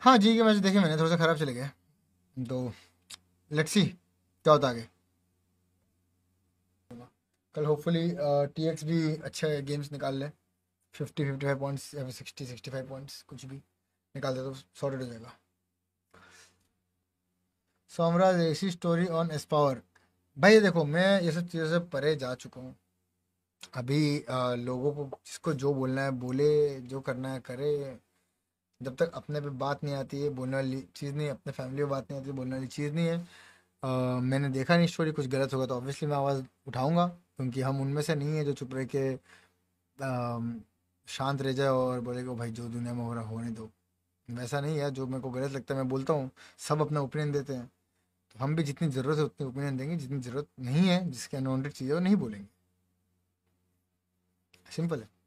हाँ जी के मैच देखे मैंने थोड़ा सा खराब चले गए तो लेट्स सी क्या होता आगे कल होपफुली टी एक्स भी अच्छे गेम्स निकाल ले फिफ्टी फिफ्टी फाइव पॉइंट्स या फिर सिक्सटी सिक्सटी फाइव पॉइंट्स कुछ भी निकाल दे तो सॉर्टेड हो जाएगा सोमराज ऐसी स्टोरी ऑन एस पावर भाई ये देखो मैं ये सब चीज़ों से परे जा चुका हूँ अभी आ, लोगों को जिसको जो बोलना है बोले जो करना है करे जब तक अपने पे बात नहीं आती है बोलने वाली चीज़ नहीं अपने फैमिली पर बात नहीं आती है बोलने वाली चीज़ नहीं है आ, मैंने देखा नहीं स्टोरी कुछ गलत होगा तो ऑब्वियसली मैं आवाज़ उठाऊंगा क्योंकि हम उनमें से नहीं है जो चुप रह के शांत रह जाए और बोले कि भाई जो दुनिया में हो रहा होने दो वैसा नहीं है जो मेरे को गलत लगता है मैं बोलता हूँ सब अपना ओपिनियन देते हैं तो हम भी जितनी ज़रूरत है उतनी ओपिनियन देंगे जितनी ज़रूरत नहीं है जिसके अनवॉन्टेड चीज़ें वो नहीं बोलेंगे सिंपल है